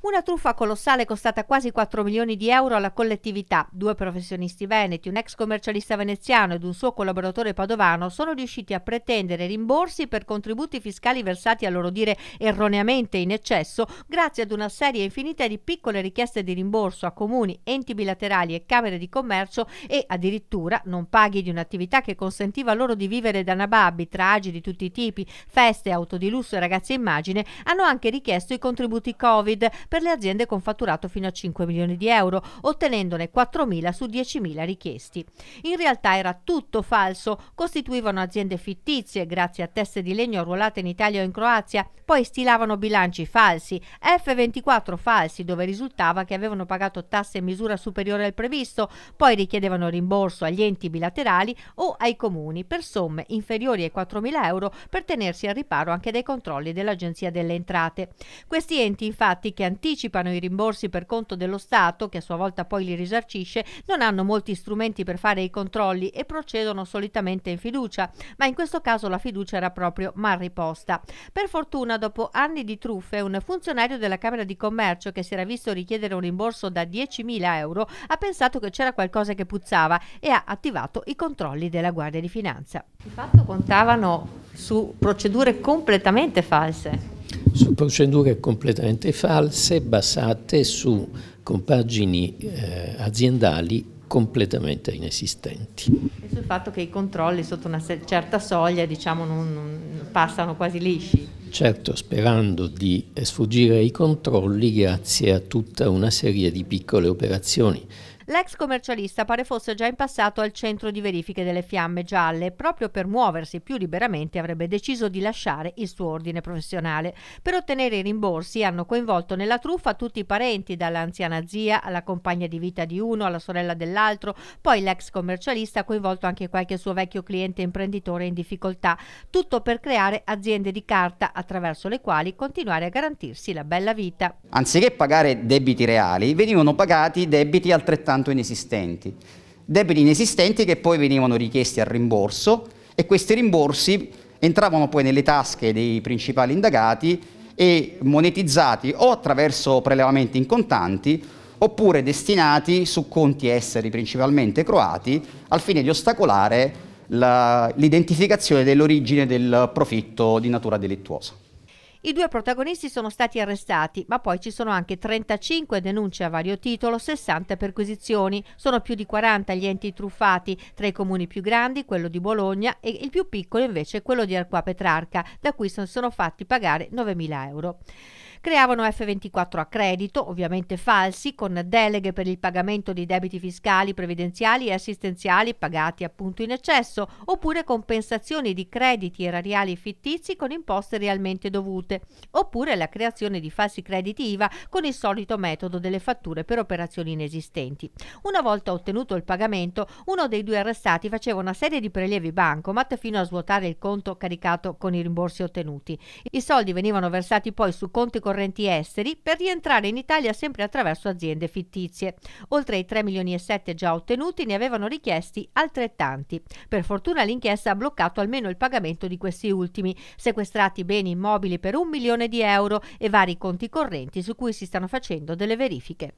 Una truffa colossale costata quasi 4 milioni di euro alla collettività. Due professionisti veneti, un ex commercialista veneziano ed un suo collaboratore padovano sono riusciti a pretendere rimborsi per contributi fiscali versati a loro dire erroneamente in eccesso grazie ad una serie infinita di piccole richieste di rimborso a comuni, enti bilaterali e camere di commercio e addirittura non paghi di un'attività che consentiva loro di vivere da nababbi, tragi di tutti i tipi, feste, auto di lusso e ragazze immagine, hanno anche richiesto i contributi Covid per le aziende con fatturato fino a 5 milioni di euro, ottenendone 4 mila su 10 mila richiesti. In realtà era tutto falso, costituivano aziende fittizie grazie a teste di legno arruolate in Italia o in Croazia, poi stilavano bilanci falsi, F24 falsi dove risultava che avevano pagato tasse in misura superiore al previsto, poi richiedevano rimborso agli enti bilaterali o ai comuni per somme inferiori ai 4 mila euro per tenersi al riparo anche dai controlli dell'Agenzia delle Entrate. Questi enti infatti che anticipano i rimborsi per conto dello Stato, che a sua volta poi li risarcisce, non hanno molti strumenti per fare i controlli e procedono solitamente in fiducia, ma in questo caso la fiducia era proprio mal riposta. Per fortuna, dopo anni di truffe, un funzionario della Camera di Commercio che si era visto richiedere un rimborso da 10.000 euro ha pensato che c'era qualcosa che puzzava e ha attivato i controlli della Guardia di Finanza. Di fatto contavano su procedure completamente false su procedure completamente false basate su compagini eh, aziendali completamente inesistenti. E sul fatto che i controlli sotto una certa soglia diciamo, non, non passano quasi lisci. Certo, sperando di sfuggire ai controlli grazie a tutta una serie di piccole operazioni L'ex commercialista pare fosse già in passato al centro di verifiche delle fiamme gialle proprio per muoversi più liberamente avrebbe deciso di lasciare il suo ordine professionale. Per ottenere i rimborsi hanno coinvolto nella truffa tutti i parenti, dall'anziana zia alla compagna di vita di uno, alla sorella dell'altro, poi l'ex commercialista ha coinvolto anche qualche suo vecchio cliente imprenditore in difficoltà, tutto per creare aziende di carta attraverso le quali continuare a garantirsi la bella vita. Anziché pagare debiti reali, venivano pagati debiti altrettanto soltanto inesistenti. Debiti inesistenti che poi venivano richiesti al rimborso e questi rimborsi entravano poi nelle tasche dei principali indagati e monetizzati o attraverso prelevamenti in contanti oppure destinati su conti esteri principalmente croati al fine di ostacolare l'identificazione dell'origine del profitto di natura delittuosa. I due protagonisti sono stati arrestati, ma poi ci sono anche 35 denunce a vario titolo, 60 perquisizioni. Sono più di 40 gli enti truffati, tra i comuni più grandi quello di Bologna e il più piccolo invece quello di Arqua Petrarca, da cui sono fatti pagare 9.000 euro creavano F24 a credito, ovviamente falsi, con deleghe per il pagamento di debiti fiscali, previdenziali e assistenziali pagati appunto in eccesso, oppure compensazioni di crediti erariali fittizi con imposte realmente dovute, oppure la creazione di falsi crediti IVA con il solito metodo delle fatture per operazioni inesistenti. Una volta ottenuto il pagamento, uno dei due arrestati faceva una serie di prelievi bancomat fino a svuotare il conto caricato con i rimborsi ottenuti. I soldi venivano versati poi su conti concorrenti esteri per rientrare in Italia sempre attraverso aziende fittizie. Oltre ai 3 milioni e 7 già ottenuti ne avevano richiesti altrettanti. Per fortuna l'inchiesta ha bloccato almeno il pagamento di questi ultimi, sequestrati beni immobili per un milione di euro e vari conti correnti su cui si stanno facendo delle verifiche.